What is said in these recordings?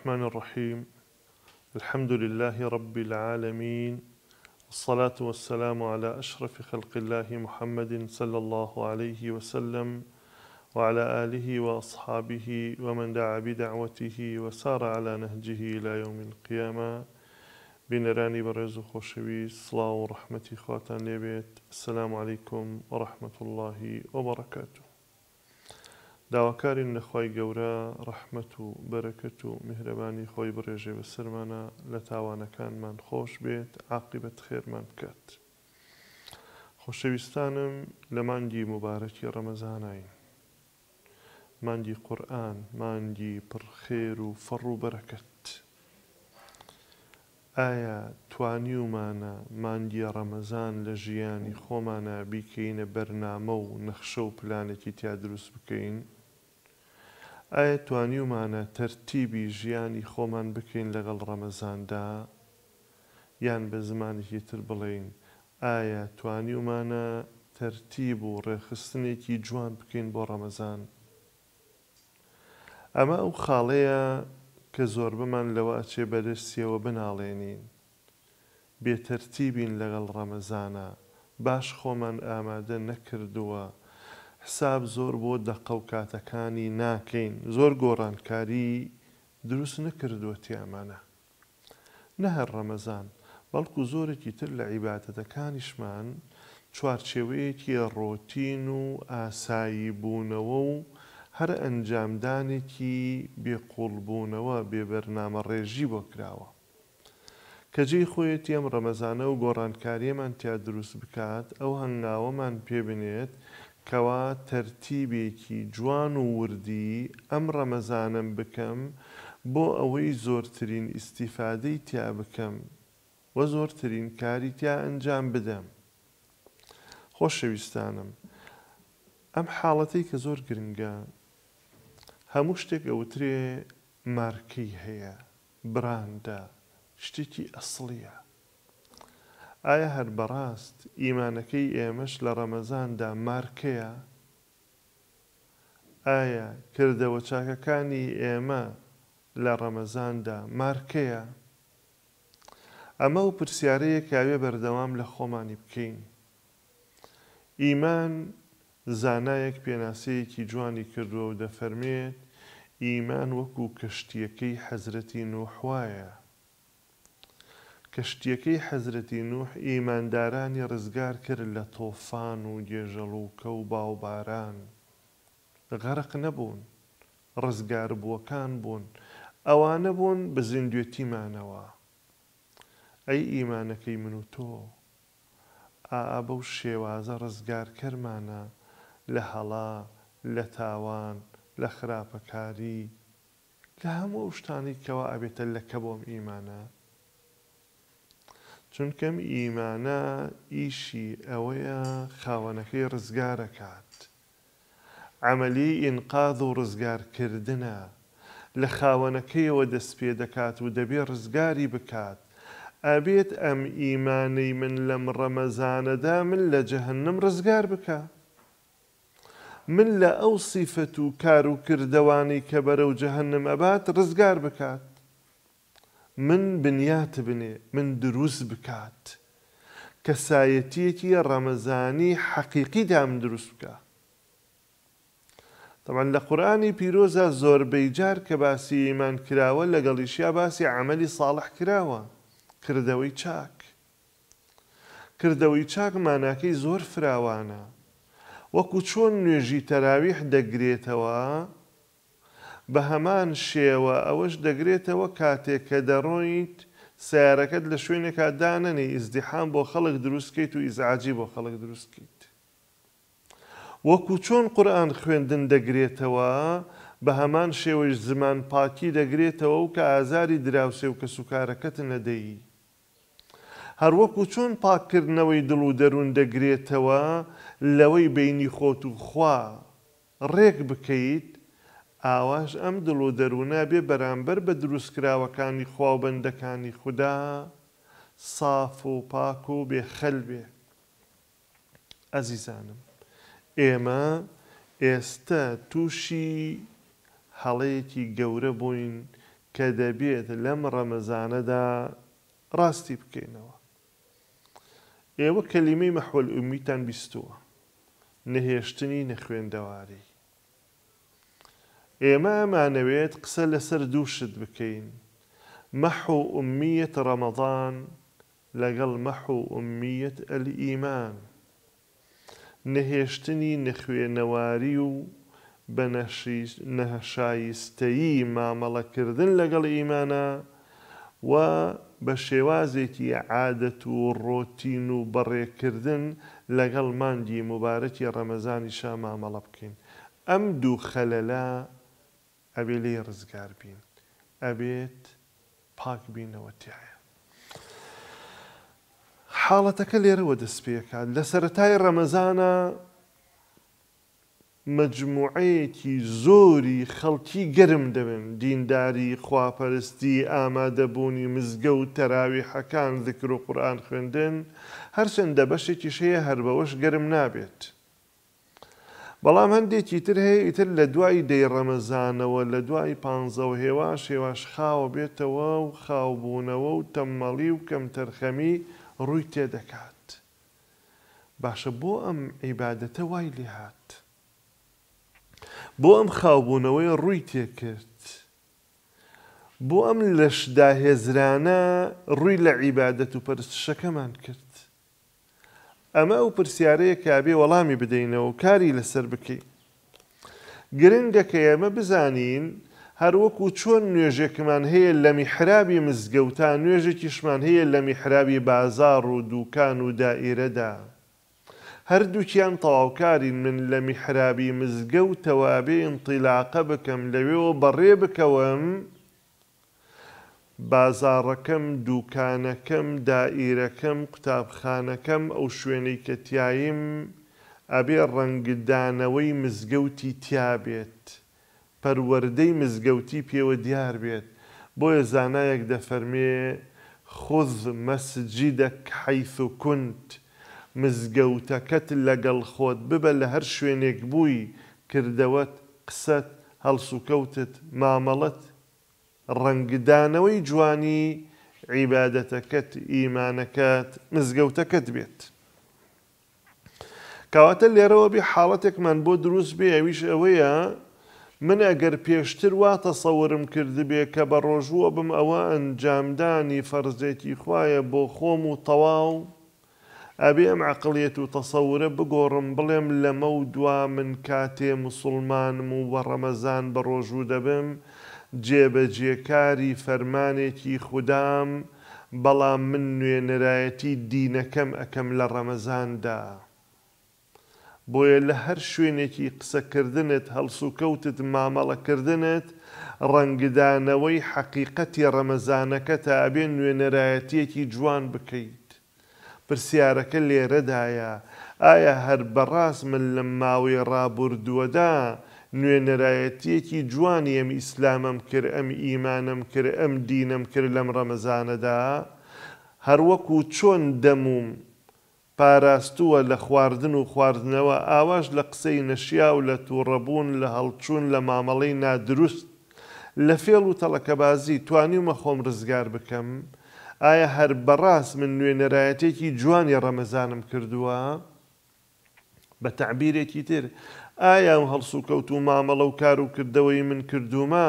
الرحمن الرحيم الحمد لله رب العالمين الصلاة والسلام على أشرف خلق الله محمد صلى الله عليه وسلم وعلى آله وأصحابه ومن دعا بدعوته وسار على نهجه إلى يوم القيامة بنراني برزو خوشوي صلاة ورحمة خواتان لبيت السلام عليكم ورحمة الله وبركاته داواکارین لەخوای گەورە ڕەحمەت و بەرەکەت و میهرەبانی خۆی بڕێژێ بە سەرمانە لە تاوانەکانمان خۆش بێت عقیبەت خێرمان بکات. خۆشەویستانم لە مانگی مبارەکی ڕەمەزانین. مانگی قورآن مانگی پرخێر و فەڕ و بەرەکەت. ئایا توانیومانە مانگی ڕەمەزان لە ژیانی خۆمانە بیکەینە بەرنامە و نەخشە و پلانێکی تیا دروست بکەین؟ ئایا توانیومانە تەرتیبی ژیانی خۆمان بکەین لەگەڵ ڕەمەزاندا یان بە زمانێکی تر بڵین ئایا توانیومانە تەرتیب و ڕێخستنێکی جوان بکەین بۆ ڕەمەزان ئەمە ئەو خاڵەیە کە زۆربمان لەوە ئەچێ بەدەستیەوە بناڵێنین بێتەرتیبین لەگەڵ ڕەمەزانە باش خۆمان ئامادە نەکردووە حساب زۆر بۆ دەقە و کاتەکانی ناکەین زۆر گۆڕانکاری دروست نکردووە تیامانە نەهر ڕەمەزان بەڵکو زۆرێکی تر لە عیباتەتەکانیشمان چوارچێوەیەکی ڕۆتین و ئاسایی بوونەوە و هەر ئەنجامدانێکی بێقوڵبوونەوە بێبەرنامە ڕێژی بۆ کراوە کەجێی خۆیەتی ئەم ڕەمەزانە و گۆڕانکاریەمان تیا دروست بکات ئەو هەنگاوەمان پێبنێت کەوا تەرتیبێکی جوان و وردی ئەم ڕەمەزانم بکەم بۆ ئەوەی زۆرترین ئیسیفادەی تیا بکەم وە زۆرترین کاری تیا ئەنجام بدەم. خۆشەویستانم ئەم حاڵەتی کە زۆر گرنگە هەموو شتێک ئەوترێ مارکەی هەیە براندە شتێکی ئەسڵیە ئایا هەر بەڕاست ئیمانەکەی ئێمەش لە ڕەمەزاندا مارکەیە ئایا کردەوە چاکەکانی ئێمە لە ڕەمەزاندا مارکەیە ئەمە و پرسیارەیە کاوێ بەردەوام لە خۆمانی بکەین ئیمان زانایەک پێناسەیەکی جوانی کردووە و دەفەرمێت ئیمان وەکو کەشتیەکەی حەزرەتی نوحواە کەشتیەکەی حەزرەتی نوح ئیماندارانی ڕزگار کرد لە تۆفان و گێژەڵوکە و باوباران غەرق نەبوون ڕزگاربووەکان بوون ئەوانە بوون بە زیندوێتیمانەوە ئەی ئیمانەکەی من و تۆ ئا بەو شێوازە ڕزگارکەمانە لە هەڵا لە تاوان لە خراپەکاری لە هەموو شتانی کەەوە ئابێتە لەکە بۆم ئیمانە چونکەم ئیمانە ئیشی ئەوەیە خاوەنەکەی ڕزگارەکات. ئەمەلی ئینقااز و ڕزگارکردە لە خاوەنەکەیەوە دەست پێ دەکات و دەبێ ڕزگاری بکات. ئەبێت ئەم ئیمانەی من لەم ڕەمەزانەدا من لە جەهنم ڕزگار بکە. من لە ئەو سیفەت و کار و کردەوانی کە بەرە و جەهنم ئەبات ڕزگار بکات. من بنیات بنێ من دروست بکات کەسایەتیەکی ڕەمەزانی حەقیقی دام دروست بکە تەمان لە قورآانی پیرۆزە زۆربەی جار کە باسی ئیمان کراوە لەگەڵیشیا باسی عملی ساڵح کراوە کردەوەی چاک کردەوەی چاک ماناکەی زۆر فراوانە وەکو چۆن نوێژی تەراویح دەگرێتەوە بە هەمان شێوە ئەوەش دەگرێتەوە کاتێک کە دەڕۆیت سیارەکەت لە شوێنێکا دانەنی ئیزدیحام بۆ خەڵک دروستکەیت و ئیزعاجی بۆ خەڵک دروستکەیت. وەکو چۆن قورآان خوێندن دەگرێتەوە بە هەمان شێوەش زمان پاکی دەگرێتەوە و کە ئازاری دراوسێ و کە سوکارەکەت نەدەی. هەروەکو چۆن پاکردنەوەی دڵ و دەروون دەگرێتەوە لەوەی بینی خۆت و خوا ڕێک بکەیت ئاواش ئەم دڵ و دەرونا بێ بەرامبەر بە دروستکراوەکانی خوا و بەندەکانی خوددا ساف و پاک و بێ خەلبێ ئەزیزانم ئێمە ئێستا تووشی هەڵەیەکی گەورە بووین کە دەبێت لەم ڕەمەزانەدا ڕاستی بکەینەوە ئێوە کەلیمەی مەحوەل ئومیتان بیستووە نەهێشتنی نەخوێندەواری ئێمەمانەوێت قسە لەسەر دووشت بکەین مەح و ئومیت ڕەمەضان لەگەڵ مەح و ئومیت ئەلی ئیمان نەهێشتنی نەخوێنەواری و بە نەهشایستەیی مامەڵەکردن لەگەڵ ئیمانە و بە شێوازێکی عادەت و ڕۆتین و بەڕێکردن لەگەڵ مانگی مبارەتی ڕەمەزانی شا مامەڵە بکەین ئەم دوو خەلەلا ئەبێ لێ ڕزگار بین ئەبێت پاک بینەوە تایە حاڵەتەکە لێرەوە دەست پێکات لە سەتای ڕەمەزانە مجموعەیەکی زۆری خەڵکی گەرم دەبن دینداری خواپەرستی ئامادەبوونی مزگە و تەراوی حەکان ذکر و قورآان خوێندن هەرچەندە بەشێکی شەیە هەر بەوەش گەرم نابێت. بەڵام هەندێکی تر هەیە ئیتر لە دوای دەی ڕەمەزانەوە لە دوای پانزەوە هێواش هێواش خاوە بێتەوە و خاوبوونەوە و تەممەڵی و کەم تەرخەمی ڕووی تێدەکات. باشە بۆ ئەم عیباەتە وای لێ هاات. بۆ ئەم خاوبوونەوەی ڕووی تێکرد. بۆ ئەم لەشداهێزرانە ڕووی لە عیباەت و پەرستشەکەمان کرد. ئەمە ئەو پرسیارەیە کابێ وەڵامی بدەینەوە کاری لەسەر بکەین. گرنگەکە ئێمە بزانین هەروەکو چۆن نوێژێکمان هەیە لە میحرابی مزگەوتان نوێژێکیشمان هەیە لە میحرابی بازار و دووکان و دائیرەدا. هەردووکیان تەواوکارین من لە میحرابی مزگەوتەوە بێ ئینتیلاقە بکەم لەوێەوە بەڕێ بکەوم، بازاڕەکەم دووکانەکەم دائیرەکەم قوتابخانەکەم ئەو شوێنەی کە تاییم ئەبێ ڕەنگدانەوەی مزگەوتی تیابێت پەروەردەی مزگەوتی پێوە دیار بێت بۆیە زانایەک دەفەرمێ خوز مەسجیدەك حیث و کونت مزگەوتەکەت لەگەڵ خۆت ببە لە هەر شوێنێک بووی کردەوەت قسەت هەڵسوکەوتت مامەڵەت ڕنگدانەوەی جوانی عیباەتەکەت ئیمانەکەت مزگەوتەکەت بێت. کاواتە لێرەوە بێ حاڵەتێکمان بۆ دروست بێ ئەویش ئەوەیە من ئەگەر پێشتر واتە سەورم کردبێ کە بە ڕۆژووە بم ئەوە ئەنجامدانی فەرزێکی خویە بۆ خۆم و تەواو، ئەبێ ئەم عقلێت و تەسەورە بگۆڕم بڵێم لەمە و دوا من کاتێ مسلمانم و وە ڕەمەزان بە ڕۆژوو دەبم جێبەجێکاری فەرمانێکی خوددام بەڵام من نوێنەرایەتی دینەکەم ئەەکەم لە ڕەمەزاندا. بۆیە لە هەر شوێنێکی قسەکردنت هەڵسوکەوتت مامەڵەکردنت ڕەنگدانەوەی حەقیقەتی ڕەمەزانەکە تا ئەبێ نوێنەرایەتیەکی جوان بکەیت. پرسیارەکە لێرەدایە، ئایا هەر بەڕاست من لە ماوەی ڕابوردووەدا، نوێنەرایەتیەکی جوانی ئەم ئیسلامم کرد ئەم ئیمانم کرد ئەم دینم کرد لەم ڕەمەزانەدا هەروەکو چۆن دەموم پاراستووە لە خواردن و خواردنەوە ئاواش لە قسەی نەشیا و لە تووڕەبوون لە هەڵچوون لە مامەڵەی نادروست لە فێڵ و تەڵەکەبازی توانیمە خۆم ڕزگار بکەم ئایا هەر بەڕاست من نوێنەرایەتێکی جوانی ڕەمەزانم کردووە بە تعبیرێکی تر ئایا ئەو هەڵس و کەوت و مامەڵە و کار و کردەوەی من کردومە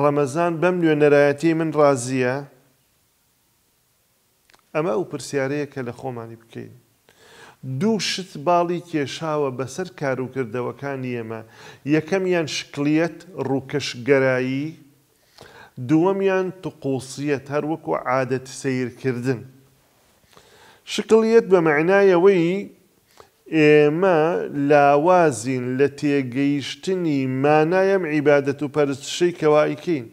ڕەمەزان بەم نوێنەرایەتی من ڕازیە ئەمە ئەو پرسیارەیە کە لە خۆمانی بکەین دوو شت باڵی کێشاوە بەسەر کار و کردەوەکانی ئێمە یەکەمیان شکلیت ڕووکەشگەرایی دووەمیان تقۆسیەت هەروەکو عادەت سیرکردن شکلیت بە معنایەوەی ئێمە لاوازین لە تێگەیشتنی مانایم عیبادەت و پەرستشەی کەوایکین.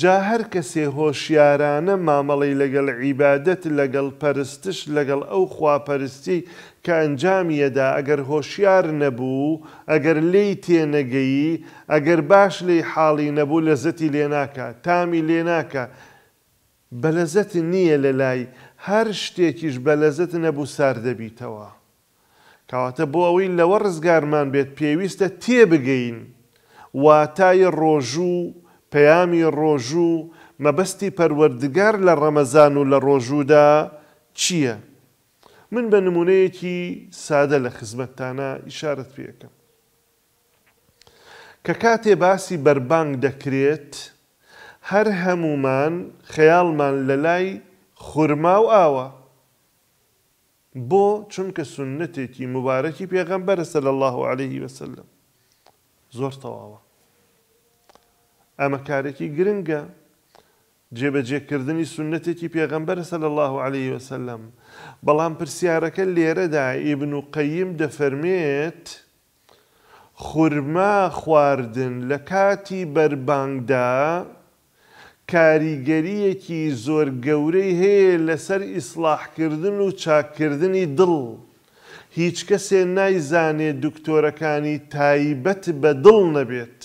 جا هەر کەسێ هۆشیارانە مامەڵی لەگەڵ عیبادەت لەگەڵ پەرستش لەگەڵ ئەو خواپەرستی کە ئەنجامیەدا ئەگەر هۆشیار نەبوو، ئەگەر لی تێنەگەیی، ئەگەر باش لی حاڵی نەبوو لە زەتی لێناکە، تامی لێناکە، بەلەزەت نییە لە لای هەر شتێکیش بە لەزت نەبوو سار دەبیتەوە کەواتە بۆ ئەوەی لەوە ڕزگارمان بێت پێویستە تێبگەین واتای ڕۆژوو پەیامی ڕۆژوو مەبەستی پەروەردگار لە ڕەمەزان و لە ڕۆژوودا چییە؟ من بە نمونەیەکی سادە لە خزمەتتانە ئیشارەت پێەکەم. کە کاتێ باسی بەربانگ دەکرێت، هەر هەمومان خەیاڵمان لە لای خورما و ئاوە بۆ چونکە سنتێکی مبارەکی پێغەمبەرە سەل الله عليه وسلم زۆر تەواوە ئەمە کارێکی گرنگە جێبەجێکردنی سنتێکی پێغەمبەر سەل الله عليه وسلم بەڵام پرسیارەکە لێرەدا ئیبن و قەیم دەفەرمێت خورما خواردن لە کاتی بەربانگدا کاریگەریەکی زۆر گەورەی هەیە لەسەر ئیسلاحکردن و چاکردنی دڵ. هیچ کەسێ نایزانێ دکتۆرەکانی تایبەت بە دڵ نەبێت.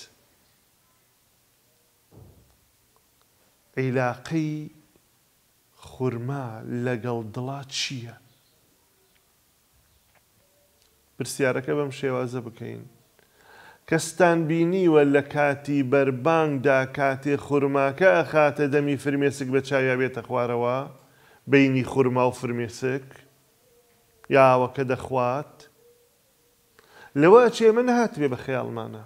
عیلاقی خورما لەگەڵ دڵا چییە؟ پرسیارەکە بەم شێوازە بکەین. کەستان بینیوە لە کاتی بەربانگدا کاتێ خورماکە ئەخاتە دەمی فرمێسک بە چاویا بێتە خوارەوە بینی خورما و فرمێسک یاوەکە دەخوات لەوە چێ من هاتبێ بە خەیاڵمانە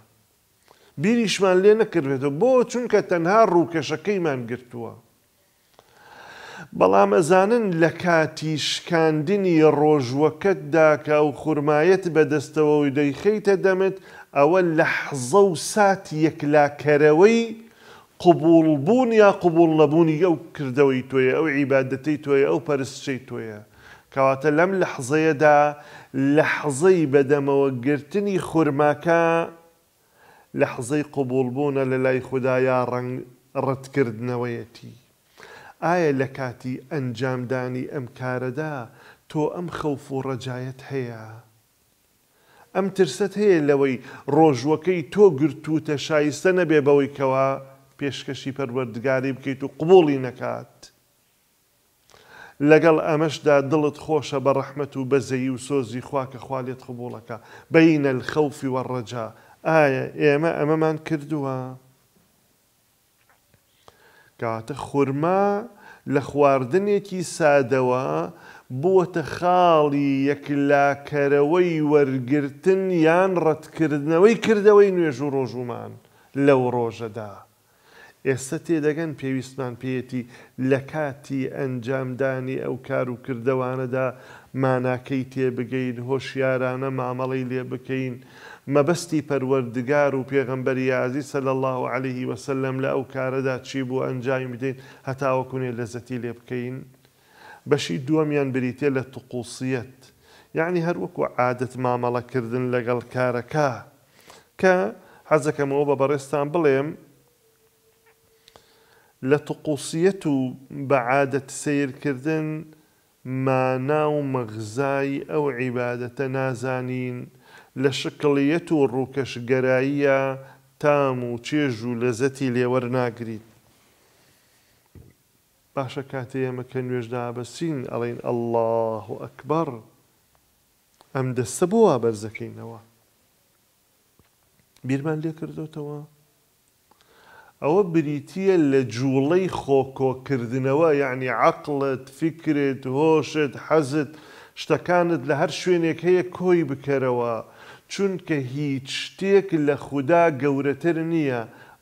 بیریشمان لێ نەکردێتەوە بۆ چونکە تەنها ڕووکەشەکەیمان گرتووە بەڵام ئەزانن لە کاتی شکاندنی ڕۆژوەکەتدا کە و خورمایەت بەدەستەوە و دەیخەیتە دەمت ئەوە لە حزە و ساتی یەکلاکەرەوەی قوبولبوون یا قوبول نەبوونی ئەو کردەوەی تۆیە ئەو عیبادەتی تۆیە ئەو پەرستشەی تۆیە کەواتە لەم لە حزەیەدا لە حزەی بەدەمەوە گرتنی خورماکە لە حزەی قوبولبوونە لە لای خوددایا ڕنگ ڕەتکردنەوەیەتی. ئایا لە کاتی ئەنجامدانی ئەم کارەدا تۆ ئەم خەوف و ڕەجایەت هەیە؟ ئەم ترسەت هەیە لەوەی ڕۆژوەکەی تۆ گرتوتە شایستە نەبێ بەوەی کەوا پێشکەشی پەروەردگاری بکەیت و قوڵی نەکات. لەگەڵ ئەمەشدا دڵت خۆشە بە ڕەحمت و بەزەیی و سۆزی خواکە خوالێت قبولەکە بەینە خەوفی وەڕەجا ئایا ئێمە ئەمەمان کردووە. کاتە خورما لە خواردنێکی سادەوە بووەتە خاڵی یەکلاکەرەوەی وەرگتن یان ڕەتکردنەوەی کردەوەی نوێژ و ڕۆژومان لەو ڕۆژەدا. ئێستا تێدەگەن پێویستمان پێەتی لە کاتی ئەنجامدانی ئەو کار و کردەوانەدا ماناکەی تێبگەین هۆشیارانە مامەڵی لێ بکەین مەبەستی پەروەردگار و پێغمبەری یازی سەل الله عليهەیهی وسلم لە ئەو کارەدا چی بوو ئەنجامی بدەین هەتاوەکوونێ لەزەتی لێ بکەین. بەشی دووەمیان بریتێ لە تقوسیەت یعنی هەروەکو عادت مامەڵەکردن لەگەڵ کارەکە کە حەزەکەمەوە بە بەڕێستان بڵێم لە تقوسیەت و بە عادەت سیرکردن مانا و مەغزای ئەو عیباەتە نازانین لە شکڵیەت و ڕووکەشگەراییە تام و چێژ و لەزەتی لێوەرناگریت باشە کاتێ ئەمەکە نوێژدا بەسین ئەڵین ئەله و ئەکبەر ئەم دەستە بۆە بەرزەکەینەوە بیرمان لێ کردوتەوە ئەوە بریتە لە جوڵەی خۆکۆکردنەوە یعنی عقلت فکرت هۆشت حەزت شتەکانت لە هەر شوێنێک هەیە کۆی بکەرەوە چونکە هیچ شتێک لە خوددا گەورەتر نییە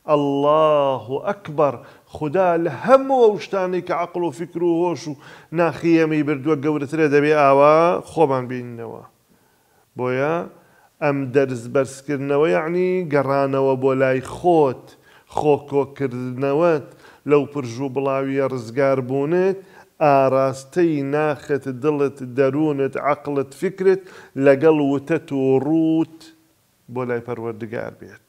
الله ئەکبەر خدا لە هەموو ئەو شتانی کە عقل و فکر و هۆش و ناخیەمەی بردووە گەورەترە دەبێ ئاوا خۆمان بینینەوە بۆیە ئەم دەرز بەرزکردنەوە یعنی گەڕانەوە بۆ لای خۆت خۆکۆکردنەوەت لەو پرژ و بڵاویە ڕزگار بوونێت ئاراستەی ناخەت دڵت دەروونت عقلت فکرت لەگەڵ وتە و ڕوت بۆ لای پەروەردگار بێت.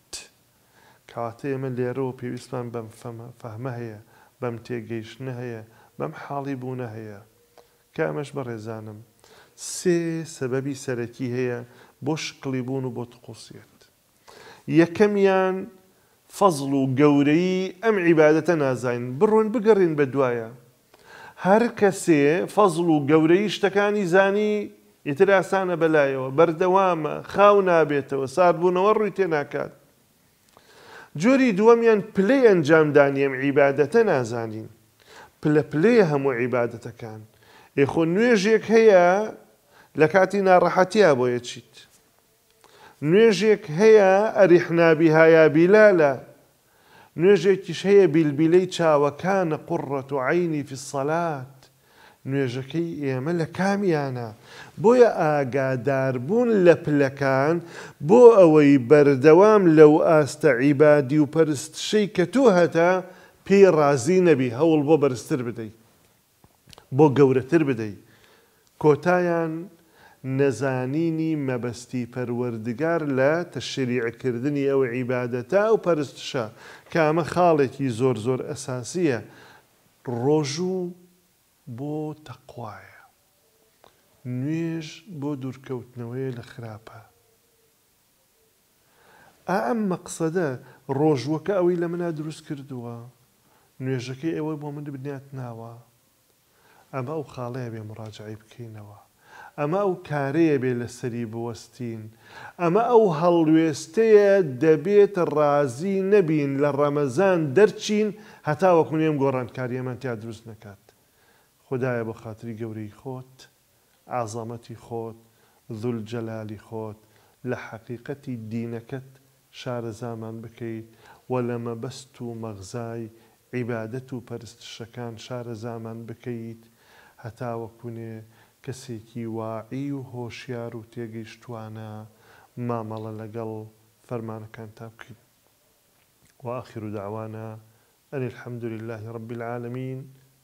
کاتە ئێمە لێرەوە پێویستمان بەم فەهمە هەیە بەم تێگەیشتە هەیە بەم حاڵی بوونە هەیە کە ئەمەش بەڕێزانم سێ سەبەبی سەرەکی هەیە بۆ شقلی بوون و بۆ تقوسیێت یەکەمیان فەزڵ و گەورەی ئەم عیباەتە نازانین بڕۆن بگەڕین بە دوایە هەر کەسێ فەزڵ و گەورەی شتەکانی زانی ئیتر ئاسانە بەلایەوە بەردەوامە خاو نابێتەوە ساربوونەوە ڕووی تێ ناکات جۆری دووەمیان پلەی ئەنجامدانیم عیباەتە نازانین پلە پلێ هەموو عیباەتەکان ئێخۆ نوێژێک هەیە لە کاتی ناڕەحەتیا بۆیە چیت نوێژێک هەیە ئەریحنابی هایابیلالە نوێژێکیش هەیە بیلبیلەی چاوەکانە قوڕەت و عینی فی الصلات نوێژەکەی ئێمە لە کامیانە بۆیە ئاگاداربوون لە پلەکان بۆ ئەوەی بەردەوام لەو ئاستە عیبادی و پەرستشەی کە تۆ هەتا پێی ڕازی نەبی هەوڵ بۆ بەرزتر بدەیت بۆ گەورەتر بدەیت کۆتایان نەزانینی مەبەستی پەروەردگار لە تەشریعکردنی ئەو عیباەتا و پەرستشە کامە خاڵێکی زۆر زۆر ئەساسیە ڕۆژ و بۆ تەقوایە نوێژ بۆ دوورکەوتنەوەی لە خراپە ئا ئەم مەقسەدە ڕۆژوەکە ئەوەی لە منە دروست کردووە نوێژەکەی ئەوە بۆ من بنیات ناوە ئەمە ئەو خاڵەیە بێ مڕاجعی بکەینەوە ئەمە ئەو کارەیە بێ لە سەری بوەستین ئەمە ئەو هەڵوێستەیە دەبێتە ڕازی نەبین لە ڕەمەزان دەرچین هەتاوەکونێم گۆڕانکاریەمە تیا دروست نکات خدایە بە خااتری گەوری خۆت ئازامەتی خۆت زول جەلالی خۆت لە حەقیقەتی دینەکەت شارەزامان بکەیت و لە مەبەست و مەغزای عیبادەت و پەرستشەکان شارەزامان بکەیت هەتاوەکوونێ کەسێکی واعی و هۆشیار و تێگەیشتوانە مامەڵە لەگەڵ فەرمانەکان تا بکەیت وآخر دعوانا أن الحمد لله رب العالمين